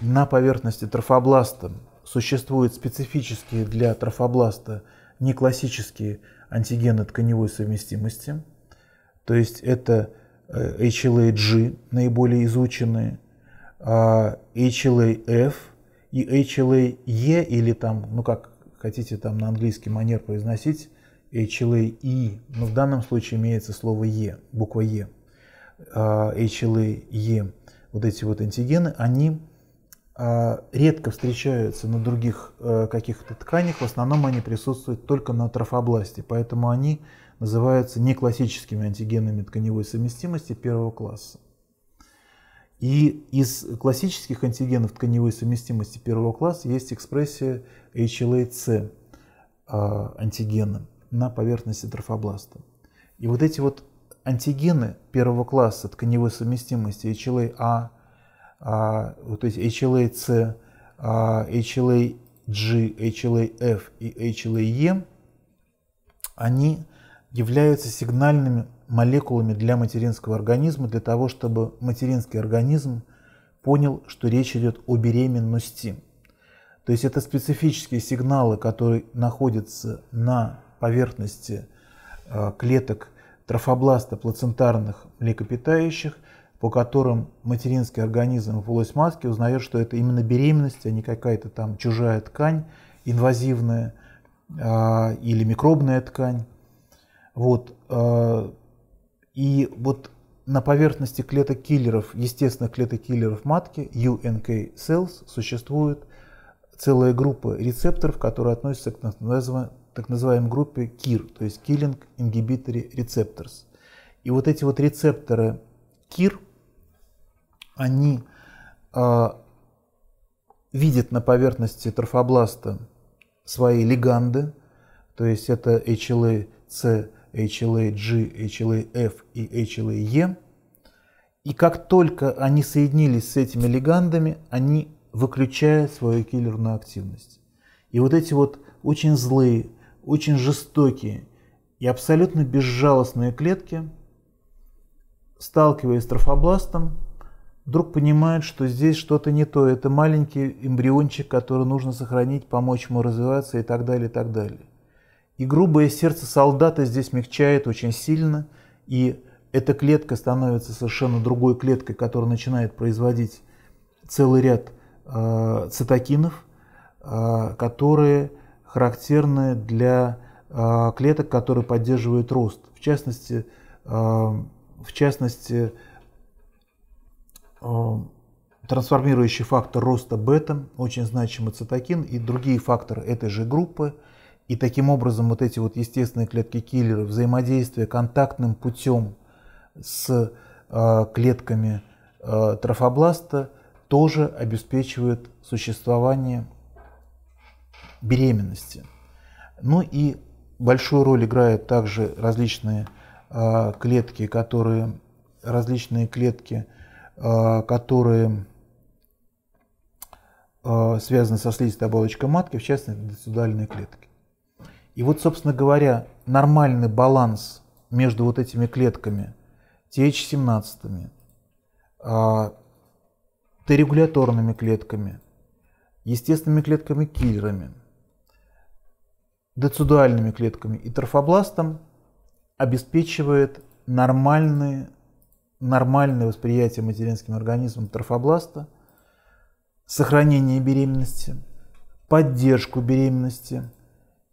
На поверхности трофобласта существуют специфические для трофобласта неклассические антигены тканевой совместимости, то есть это э, HLA-G, наиболее изученные, а, HLA-F и HLA-E, или там, ну как хотите там на английский манер произносить, HLA-E, но в данном случае имеется слово а, E, буква E. HLA-E, вот эти вот антигены, они а, редко встречаются на других э, каких-то тканях, в основном они присутствуют только на трофобласте, поэтому они называются неклассическими антигенами тканевой совместимости первого класса. И из классических антигенов тканевой совместимости первого класса есть экспрессия HLA-C а, антигена на поверхности трофобласта. И вот эти вот антигены первого класса тканевой совместимости HLA-A, а, вот эти HLA-C, а, HLA-G, HLA-F и HLA-E, они являются сигнальными молекулами для материнского организма, для того, чтобы материнский организм понял, что речь идет о беременности. То есть это специфические сигналы, которые находятся на поверхности а, клеток трофобласта плацентарных млекопитающих – по которым материнский организм в полость маски узнает, что это именно беременность, а не какая-то там чужая ткань, инвазивная э, или микробная ткань. Вот. Э, и вот на поверхности клеток киллеров, естественных клеток киллеров матки, UNK cells, существует целая группа рецепторов, которые относятся к так называемой, так называемой группе KIR, то есть Killing Inhibitory Receptors. И вот эти вот рецепторы KIR – они э, видят на поверхности трофобласта свои лиганды, то есть это HLA-C, HLA-G, HLA-F и HLA-E. И как только они соединились с этими лигандами, они выключают свою киллерную активность. И вот эти вот очень злые, очень жестокие и абсолютно безжалостные клетки, сталкиваясь с трофобластом, вдруг понимает, что здесь что-то не то, это маленький эмбриончик, который нужно сохранить, помочь ему развиваться и так далее, и так далее. И грубое сердце солдата здесь мягчает очень сильно, и эта клетка становится совершенно другой клеткой, которая начинает производить целый ряд э, цитокинов, э, которые характерны для э, клеток, которые поддерживают рост. В частности, э, в частности, Э, трансформирующий фактор роста бета, очень значимый цитокин и другие факторы этой же группы. И таким образом вот эти вот естественные клетки-киллеры, взаимодействие контактным путем с э, клетками э, трофобласта тоже обеспечивает существование беременности. Ну и большую роль играют также различные клетки, которые различные клетки, Э, которые э, связаны со слизистой оболочкой матки, в частности, децидуальные клетки. И вот, собственно говоря, нормальный баланс между вот этими клетками, TH17, э, Т-регуляторными клетками, естественными клетками-киллерами, децидуальными клетками и трофобластом обеспечивает нормальные нормальное восприятие материнским организмом трофобласта, сохранение беременности, поддержку беременности,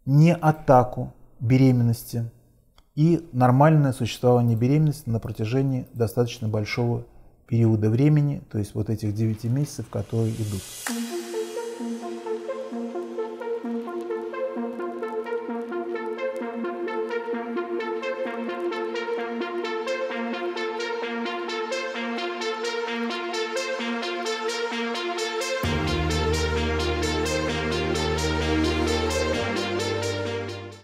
не атаку беременности и нормальное существование беременности на протяжении достаточно большого периода времени, то есть вот этих 9 месяцев, которые идут.